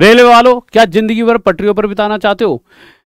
railway वालों क्या जिंदगी भर पटरियों पर बिताना चाहते हो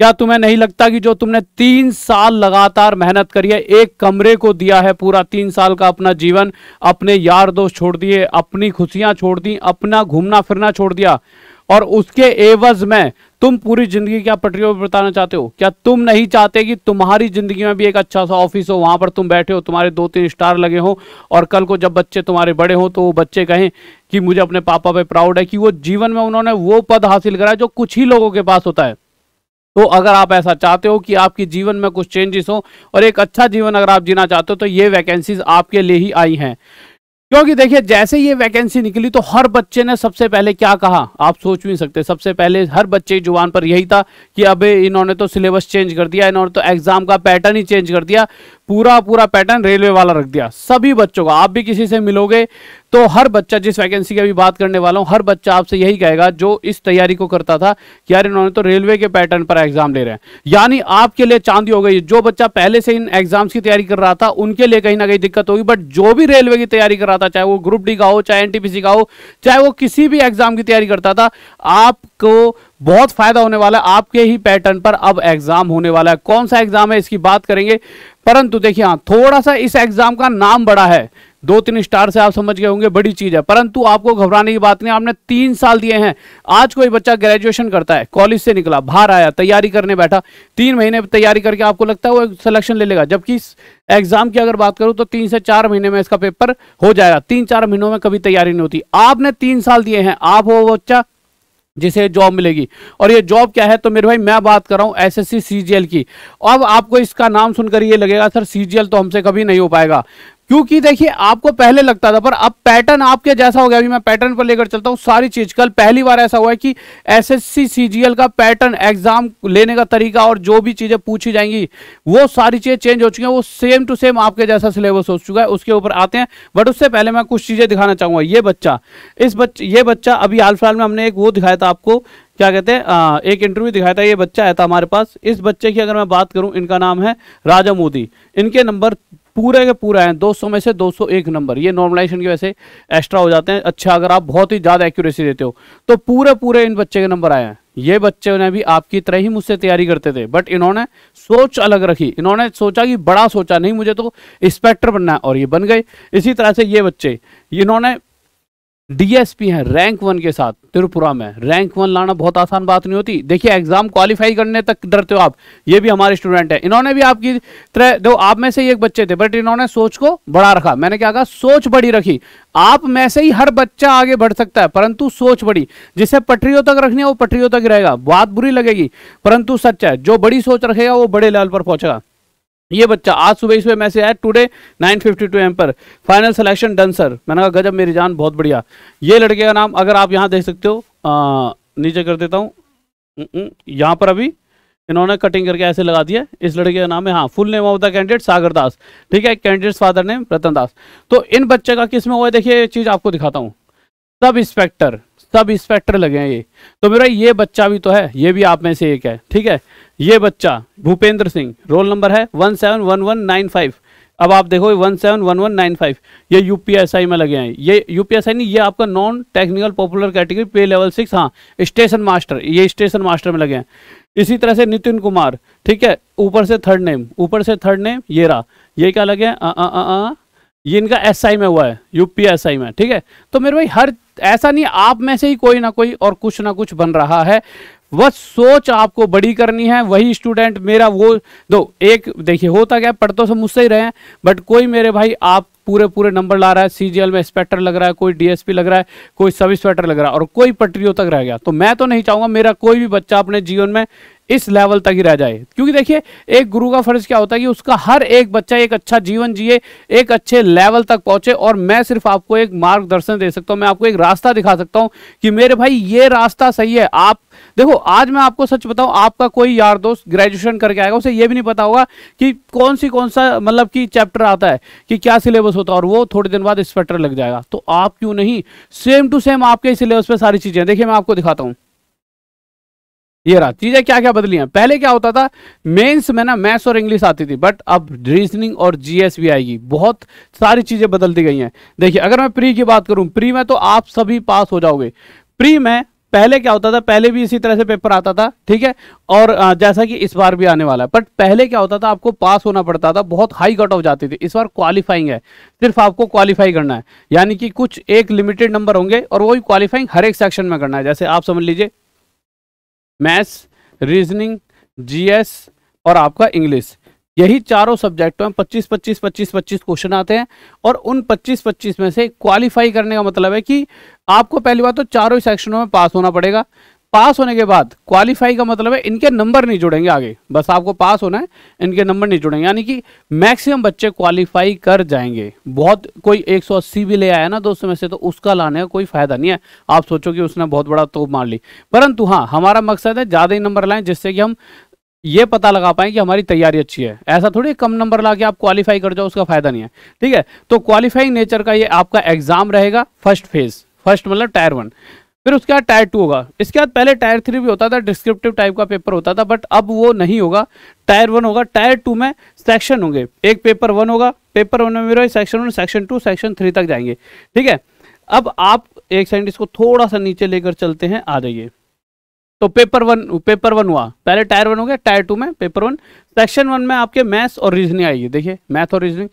क्या तुम्हें नहीं लगता कि जो तुमने तीन साल लगातार मेहनत करी है एक कमरे को दिया है पूरा तीन साल का अपना जीवन अपने यार दोस्त छोड़ दिए अपनी खुशियां छोड़ दी अपना घूमना फिरना छोड़ दिया और उसके एवज में तुम पूरी जिंदगी क्या पटरियों पर बताना चाहते हो क्या तुम नहीं चाहते कि तुम्हारी जिंदगी में भी एक अच्छा सा ऑफिस हो वहां पर तुम बैठे हो तुम्हारे दो तीन स्टार लगे हो और कल को जब बच्चे तुम्हारे बड़े हो तो वो बच्चे कहें कि मुझे अपने पापा पे प्राउड है कि वो जीवन में उन्होंने वो पद हासिल करा जो कुछ ही लोगों के पास होता है तो अगर आप ऐसा चाहते हो कि आपकी जीवन में कुछ चेंजेस हो और एक अच्छा जीवन अगर आप जीना चाहते हो तो ये वैकेंसीज आपके लिए ही आई हैं क्योंकि देखिए जैसे ये वैकेंसी निकली तो हर बच्चे ने सबसे पहले क्या कहा आप सोच भी सकते सबसे पहले हर बच्चे की जुबान पर यही था कि अबे इन्होंने तो सिलेबस चेंज कर दिया इन्होंने तो एग्जाम का पैटर्न ही चेंज कर दिया पूरा पूरा पैटर्न रेलवे वाला रख दिया सभी बच्चों का आप भी किसी से मिलोगे तो हर बच्चा जिस वैकेंसी की अभी बात करने वाला हूं हर बच्चा आपसे यही कहेगा जो इस तैयारी को करता था कि यार इन्होंने तो रेलवे के पैटर्न पर एग्जाम ले रहे हैं यानी आपके लिए चांदी हो गई जो बच्चा पहले से इन एग्जाम्स की तैयारी कर रहा था उनके लिए कहीं ना कहीं दिक्कत होगी बट जो भी रेलवे की तैयारी कर रहा था चाहे वो ग्रुप डी का हो चाहे एनटीपीसी का हो चाहे वो किसी भी एग्जाम की तैयारी करता था आपको बहुत फायदा होने वाला है आपके ही पैटर्न पर अब एग्जाम होने वाला है कौन सा एग्जाम है इसकी बात करेंगे परंतु देखिए हाँ थोड़ा सा इस एग्जाम का नाम बड़ा है दो तीन स्टार से आप समझ गए होंगे बड़ी चीज है परंतु आपको घबराने की बात नहीं आपने तीन साल दिए हैं आज कोई बच्चा ग्रेजुएशन करता है कॉलेज से निकला बाहर आया तैयारी करने बैठा तीन महीने तैयारी करके आपको लगता है वो सिलेक्शन ले लेगा जबकि एग्जाम की अगर बात करूं तो तीन से चार महीने में इसका पेपर हो जाएगा तीन चार महीनों में कभी तैयारी नहीं होती आपने तीन साल दिए हैं आप वो बच्चा जिसे जॉब मिलेगी और ये जॉब क्या है तो मेरे भाई मैं बात कर रहा हूँ एस एस की अब आपको इसका नाम सुनकर ये लगेगा सर सी तो हमसे कभी नहीं हो पाएगा क्योंकि देखिए आपको पहले लगता था पर अब पैटर्न आपके जैसा हो गया अभी मैं पैटर्न पर लेकर चलता हूँ सारी चीज कल पहली बार ऐसा हुआ है कि एसएससी सीजीएल का पैटर्न एग्जाम लेने का तरीका और जो भी चीजें पूछी जाएंगी वो सारी चीजें चेंज हो चुकी हैं वो सेम टू सेम आपके जैसा सिलेबस हो चुका है उसके ऊपर आते हैं बट उससे पहले मैं कुछ चीजें दिखाना चाहूंगा ये बच्चा इस बच्चे ये बच्चा अभी हाल फिलहाल में हमने एक वो दिखाया था आपको क्या कहते हैं एक इंटरव्यू दिखाया था ये बच्चा आया था हमारे पास इस बच्चे की अगर मैं बात करूं इनका नाम है राजा मोदी इनके नंबर पूरे के पूरा है 200 में से 201 नंबर ये नॉर्मलाइजेशन की वजह से एक्स्ट्रा हो जाते हैं अच्छा अगर आप बहुत ही ज़्यादा एक्यूरेसी देते हो तो पूरे पूरे इन बच्चे के नंबर आए हैं ये बच्चे ने भी आपकी तरह ही मुझसे तैयारी करते थे बट इन्होंने सोच अलग रखी इन्होंने सोचा कि बड़ा सोचा नहीं मुझे तो इंस्पेक्टर बनना है और ये बन गए इसी तरह से ये बच्चे इन्होंने डीएसपी हैं रैंक वन के साथ त्रिपुरा में रैंक वन लाना बहुत आसान बात नहीं होती देखिए एग्जाम क्वालिफाई करने तक डरते हो आप ये भी हमारे स्टूडेंट है इन्होंने भी आपकी तरह दो आप में से ही एक बच्चे थे बट इन्होंने सोच को बढ़ा रखा मैंने क्या कहा सोच बड़ी रखी आप में से ही हर बच्चा आगे बढ़ सकता है परंतु सोच बड़ी जिसे पटरियों तक रखनी है वो पटरियों तक रहेगा बात बुरी लगेगी परंतु सच्चा है जो बड़ी सोच रखेगा वो बड़े लेवल पर पहुंचेगा ये बच्चा आज सुबह इसमें मैसेज आया टुडे 9:52 फिफ्टी एम पर फाइनल सिलेक्शन डन सर मैंने कहा गजब मेरी जान बहुत बढ़िया ये लड़के का नाम अगर आप यहाँ देख सकते हो आ, नीचे कर देता हूँ हम्म, यहाँ पर अभी इन्होंने कटिंग करके ऐसे लगा दिया इस लड़के का नाम है हाँ full name of the candidate Sagar Das ठीक है candidate father name Ratan Das तो इन बच्चे का किस में हुआ है ये चीज़ आपको दिखाता हूँ सब इंस्पेक्टर सब इंस्पेक्टर लगे हैं ये तो मेरा ये बच्चा भी तो है ये भी आप में से एक है ठीक है ये बच्चा भूपेंद्र सिंह रोल नंबर है one seven one one nine five अब आप देखो one seven one one nine five ये यूपीएसआई में लगे हैं ये यूपीएसआई नहीं ये आपका non technical popular category pay level six हाँ स्टेशन मास्टर ये स्टेशन मास्टर में लगे हैं इसी तरह से नितिन कुमार ठीक है ऊपर से थर्ड नेम ऊपर से थर्ड नेम ये रहा ये क्या लगे हैं ये इनका एसआई में हुआ है यूपीएसआई में ठीक है तो मेरे भाई हर ऐसा नहीं आप में से ही कोई ना कोई और कुछ ना कुछ बन रहा है वह सोच आपको बड़ी करनी है वही स्टूडेंट मेरा वो दो एक देखिए होता क्या पढ़ तो सब मुझसे ही रहे हैं बट कोई मेरे भाई आप पूरे पूरे नंबर ला रहा है सीजीएल में इंस्पेक्टर लग रहा है कोई डीएसपी लग रहा है कोई सब इंस्पेक्टर लग रहा है और कोई पटरियों तक रह गया तो मैं तो नहीं चाहूंगा मेरा कोई भी बच्चा अपने जीवन में इस लेवल तक ही रह जाए क्योंकि देखिए एक गुरु का फर्ज क्या होता है कि उसका हर एक बच्चा एक अच्छा जीवन जिए एक अच्छे लेवल तक पहुंचे और मैं सिर्फ आपको एक मार्गदर्शन दे सकता हूं मैं आपको एक रास्ता दिखा सकता हूं कि मेरे भाई ये रास्ता सही है आप देखो आज मैं आपको सच बताऊं आपका कोई यार दोस्त ग्रेजुएशन करके आएगा उसे ये भी नहीं पता होगा कि कौन सी कौन सा मतलब कि चैप्टर आता है कि क्या सिलेबस होता है और वो थोड़े दिन बाद इंस्पेक्टर लग जाएगा तो आप क्यों नहीं सेम टू सेम आपके सिलेबस पर सारी चीजें देखिए मैं आपको दिखाता हूँ ये रहा चीजें क्या क्या बदली हैं पहले क्या होता था मेंस में ना मैथ्स और इंग्लिश आती थी बट अब रीजनिंग और जीएस भी आएगी बहुत सारी चीजें बदलती गई हैं देखिए अगर मैं प्री की बात करूं प्री में तो आप सभी पास हो जाओगे प्री में पहले क्या होता था पहले भी इसी तरह से पेपर आता था ठीक है और जैसा कि इस बार भी आने वाला है बट पहले क्या होता था आपको पास होना पड़ता था बहुत हाई कट ऑफ जाती थी इस बार क्वालिफाइंग है सिर्फ आपको क्वालिफाई करना है यानी कि कुछ एक लिमिटेड नंबर होंगे और वही क्वालिफाइंग हर एक सेक्शन में करना है जैसे आप समझ लीजिए मैथ्स रीजनिंग जीएस और आपका इंग्लिश यही चारों सब्जेक्टों में 25 25 25 25 क्वेश्चन आते हैं और उन 25 25 में से क्वालिफाई करने का मतलब है कि आपको पहली बात तो चारों सेक्शनों में पास होना पड़ेगा पास होने के बाद क्वालिफाई का मतलब है इनके नंबर नहीं जुड़ेंगे आगे बस आपको पास होना है इनके नंबर नहीं जुड़ेंगे यानी कि मैक्सिमम बच्चे क्वालिफाई कर जाएंगे बहुत कोई 180 भी ले आया ना दोस्तों में से तो उसका लाने का कोई फायदा नहीं है आप सोचो कि उसने बहुत बड़ा तोप मार ली परंतु हाँ हमारा मकसद है ज़्यादा ही नंबर लाएं जिससे कि हम ये पता लगा पाए कि हमारी तैयारी अच्छी है ऐसा थोड़ी कम नंबर ला के आप क्वालिफाई कर जाओ उसका फायदा नहीं है ठीक है तो क्वालिफाइंग नेचर का ये आपका एग्जाम रहेगा फर्स्ट फेज फर्स्ट मतलब टायर वन फिर उसके बाद टायर टू होगा इसके बाद पहले टायर थ्री भी होता था डिस्क्रिप्टिव टाइप का पेपर होता था बट अब वो नहीं होगा टायर वन होगा टायर टू में सेक्शन होंगे एक पेपर वन होगा पेपर वन में section one section two section three तक जाएंगे ठीक है अब आप एक सेकंड इसको थोड़ा सा नीचे लेकर चलते हैं आ जाइए तो पेपर वन पेपर वन हुआ पहले टायर वन हो गया टायर टू में पेपर वन सेक्शन वन में आपके मैथ्स और रीजनिंग आएगी देखिए मैथ और रीजनिंग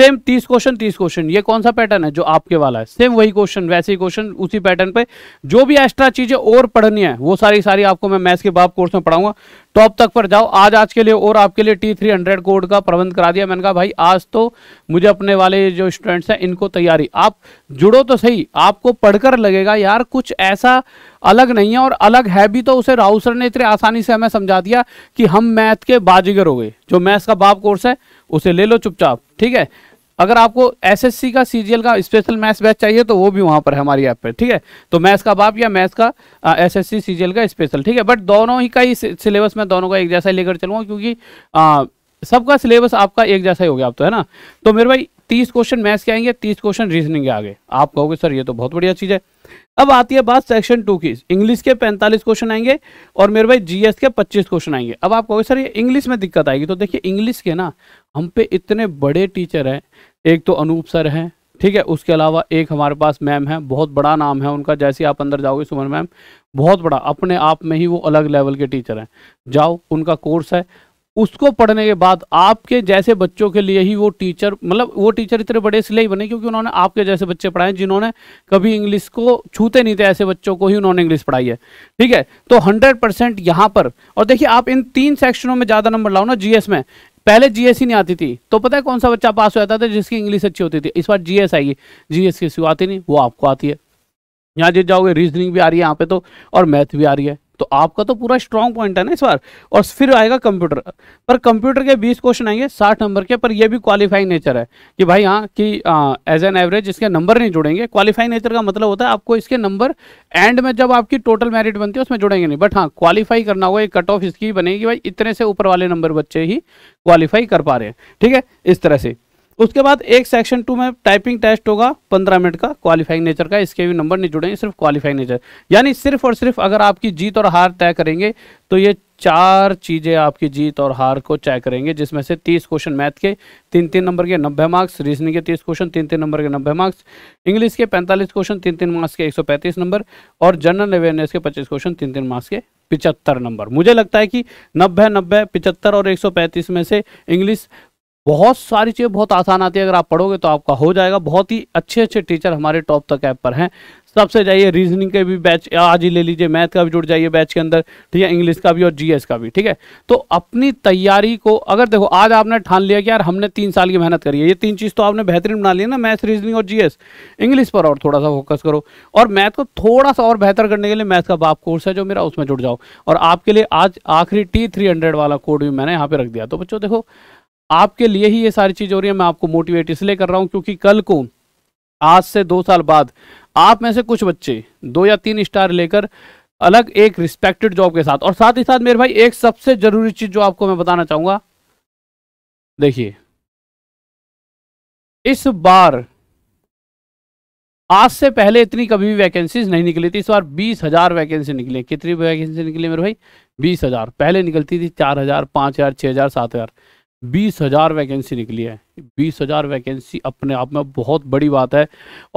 सेम तीस क्वेश्चन तीस क्वेश्चन ये कौन सा पैटर्न है जो आपके वाला है सेम वही क्वेश्चन वैसे ही क्वेश्चन उसी पैटर्न पे जो भी एक्स्ट्रा चीजें और पढ़नी है वो सारी सारी आपको मैं मैथ्स के बाप कोर्स में पढ़ाऊंगा टॉप तक पर जाओ आज आज के लिए और आपके लिए टी थ्री हंड्रेड कोड का प्रबंध करा दिया मैंने कहा भाई आज तो मुझे अपने वाले जो स्टूडेंट्स हैं इनको तैयारी आप जुड़ो तो सही आपको पढ़कर लगेगा यार कुछ ऐसा अलग नहीं है और अलग है भी तो उसे राहुल सर ने इतने आसानी से हमें समझा दिया कि हम मैथ के बाजीगर हो गए जो मैथ्स का बाप कोर्स है उसे ले लो चुपचाप ठीक है अगर आपको एसएससी का सीजीएल का स्पेशल मैथ्स बैच चाहिए तो वो भी वहाँ पर है हमारी ऐप पर ठीक है तो मैथ्स का बाप या मैथ्स का एस एस सीजीएल का स्पेशल ठीक है बट दोनों ही का ही सिलेबस मैं दोनों का एक जैसा ही लेकर चलूँगा क्योंकि सबका सिलेबस आपका एक जैसा ही हो गया आप तो है ना तो मेरे भाई तीस क्वेश्चन मैथ्स के आएंगे तीस क्वेश्चन रीजनिंग के आगे आप कहोगे सर ये तो बहुत बढ़िया चीज़ है अब आती है बात सेक्शन टू की इंग्लिश के पैंतालीस क्वेश्चन आएंगे और मेरे भाई जीएस के पच्चीस क्वेश्चन आएंगे अब आप कहोगे सर ये इंग्लिश में दिक्कत आएगी तो देखिए इंग्लिश के ना हम पे इतने बड़े टीचर हैं एक तो अनूप सर हैं ठीक है उसके अलावा एक हमारे पास मैम है बहुत बड़ा नाम है उनका जैसे आप अंदर जाओगे सुमन मैम बहुत बड़ा अपने आप में ही वो अलग लेवल के टीचर हैं जाओ उनका कोर्स है उसको पढ़ने के बाद आपके जैसे बच्चों के लिए ही वो टीचर मतलब वो टीचर इतने बड़े इसलिए ही बने क्योंकि उन्होंने आपके जैसे बच्चे पढ़ाए जिन्होंने कभी इंग्लिश को छूते नहीं थे ऐसे बच्चों को ही उन्होंने इंग्लिश पढ़ाई है ठीक है तो हंड्रेड परसेंट यहाँ पर और देखिए आप इन तीन सेक्शनों में ज़्यादा नंबर लाओ ना जीएस में पहले जीएसई नहीं आती थी तो पता है कौन सा बच्चा पास हो जाता था जिसकी इंग्लिश अच्छी होती थी इस बार जी आएगी जीएस किसी को आती नहीं वो आपको आती है यहाँ जिस जाओगे रीजनिंग भी आ रही है यहाँ पे तो और मैथ भी आ रही है तो आपका तो पूरा स्ट्रॉन्ग पॉइंट है ना इस बार और फिर आएगा कंप्यूटर पर कंप्यूटर के 20 क्वेश्चन आएंगे 60 नंबर के पर ये भी क्वालिफाइंग नेचर है कि भाई हाँ कि एज एन एवरेज इसके नंबर नहीं जुड़ेंगे क्वालिफाइंग नेचर का मतलब होता है आपको इसके नंबर एंड में जब आपकी टोटल मेरिट बनती है उसमें जुड़ेंगे नहीं बट हाँ क्वालिफाई करना होगा एक कट ऑफ इसकी बनेगी भाई इतने से ऊपर वाले नंबर बच्चे ही क्वालिफाई कर पा रहे हैं ठीक है इस तरह से उसके बाद एक सेक्शन टू में टाइपिंग टेस्ट होगा पंद्रह मिनट का क्वालिफाइंग नेचर का इसके भी नंबर नहीं जुड़ेंगे सिर्फ क्वालिफाइंग नेचर यानी सिर्फ और सिर्फ अगर आपकी जीत और हार तय करेंगे तो ये चार चीज़ें आपकी जीत और हार को चेक करेंगे जिसमें से तीस क्वेश्चन मैथ के तीन तीन नंबर के नब्बे मार्क्स रीजनिंग के तीस क्वेश्चन तीन तीन नंबर के नब्बे मार्क्स इंग्लिश के पैंतालीस क्वेश्चन तीन तीन मार्क्स के एक सौ नंबर और जनरल अवेयरनेस के पच्चीस क्वेश्चन तीन तीन मार्क्स के पिचहत्तर नंबर मुझे लगता है कि नब्बे नब्बे पिचहत्तर और एक सौ पैंतीस में से इंग्लिश बहुत सारी चीज़ें बहुत आसान आती है अगर आप पढ़ोगे तो आपका हो जाएगा बहुत ही अच्छे अच्छे टीचर हमारे टॉप तक ऐप पर हैं सबसे जाइए रीजनिंग के भी बैच आज ही ले लीजिए मैथ का भी जुड़ जाइए बैच के अंदर ठीक है इंग्लिश का भी और जीएस का भी ठीक है तो अपनी तैयारी को अगर देखो आज आपने ठान लिया कि यार हमने तीन साल की मेहनत करी है ये तीन चीज़ तो आपने बेहतरीन बना लिया ना मैथ रीजनिंग और जीएस इंग्लिश पर और थोड़ा सा फोकस करो और मैथ को थोड़ा सा और बेहतर करने के लिए मैथ का बाप कोर्स है जो मेरा उसमें जुड़ जाओ और आपके लिए आज आखिरी टी वाला कोड भी मैंने यहाँ पर रख दिया तो बच्चों देखो आपके लिए ही ये सारी चीज़ हो रही है मैं आपको मोटिवेट इसलिए कर रहा हूँ क्योंकि कल को आज से दो साल बाद आप में से कुछ बच्चे दो या तीन स्टार लेकर अलग एक रिस्पेक्टेड जॉब के साथ और साथ ही साथ मेरे भाई एक सबसे जरूरी चीज जो आपको मैं बताना चाहूंगा देखिए इस बार आज से पहले इतनी कभी भी वैकेंसीज नहीं निकली थी इस बार बीस हजार वैकेंसी निकली कितनी वैकेंसी निकली मेरे भाई बीस हजार पहले निकलती थी चार हजार पांच हजार छह हजार सात हजार बीस हज़ार वैकेंसी निकली है बीस हज़ार वैकेंसी अपने आप में बहुत बड़ी बात है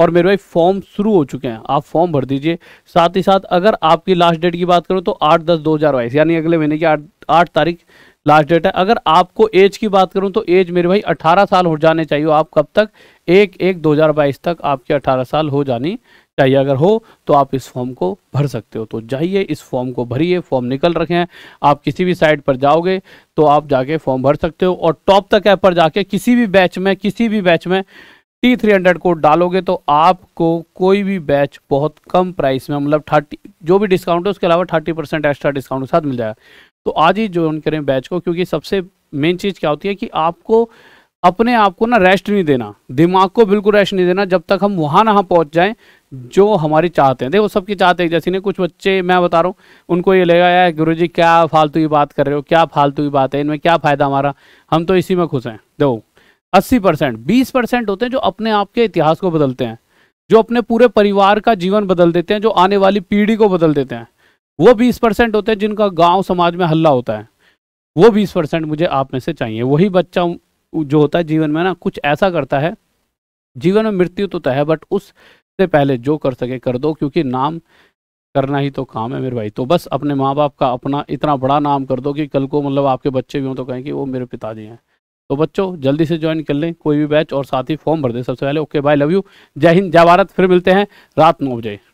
और मेरे भाई फॉर्म शुरू हो चुके हैं आप फॉर्म भर दीजिए साथ ही साथ अगर आपकी लास्ट डेट की बात करूँ तो आठ दस दो हज़ार बाईस यानी अगले महीने की आठ आठ तारीख लास्ट डेट है अगर आपको एज की बात करूँ तो एज मेरे भाई अठारह साल हो जाने चाहिए आप कब तक एक एक दो तक आपकी अठारह साल हो जानी चाहिए अगर हो तो आप इस फॉर्म को भर सकते हो तो जाइए इस फॉर्म को भरिए फॉर्म निकल रखे हैं आप किसी भी साइट पर जाओगे तो आप जाके फॉर्म भर सकते हो और टॉप तक ऐप पर जाके किसी भी बैच में किसी भी बैच में टी थ्री हंड्रेड कोड डालोगे तो आपको कोई भी बैच बहुत कम प्राइस में मतलब थर्टी जो भी डिस्काउंट है उसके अलावा थर्टी परसेंट एक्स्ट्रा डिस्काउंट के साथ मिल जाएगा तो आज ही ज्वाइन करें बैच को क्योंकि सबसे मेन चीज़ क्या होती है कि आपको अपने आप को ना रेस्ट नहीं देना दिमाग को बिल्कुल रेस्ट नहीं देना जब तक हम वहाँ ना पहुँच जाएँ जो हमारी चाहते हैं देखो सबकी चाहते हैं जैसे नहीं कुछ बच्चे मैं बता रहा हूँ उनको ये लगेगा यार गुरु जी क्या फालतू की बात कर रहे हो क्या फालतू की बात है इनमें क्या फ़ायदा हमारा हम तो इसी में खुश हैं देखो अस्सी परसेंट बीस परसेंट होते हैं जो अपने आप के इतिहास को बदलते हैं जो अपने पूरे परिवार का जीवन बदल देते हैं जो आने वाली पीढ़ी को बदल देते हैं वो बीस होते हैं जिनका गाँव समाज में हल्ला होता है वो बीस मुझे आप में से चाहिए वही बच्चा जो होता है जीवन में ना कुछ ऐसा करता है जीवन में मृत्यु तो तय है बट उस सबसे पहले जो कर सके कर दो क्योंकि नाम करना ही तो काम है मेरे भाई तो बस अपने माँ बाप का अपना इतना बड़ा नाम कर दो कि कल को मतलब आपके बच्चे भी हों तो कहें कि वो मेरे पिताजी हैं तो बच्चों जल्दी से ज्वाइन कर लें कोई भी बैच और साथ ही फॉर्म भर दें सबसे पहले ओके बाय लव यू जय हिंद जय भारत फिर मिलते हैं रात नौ बजे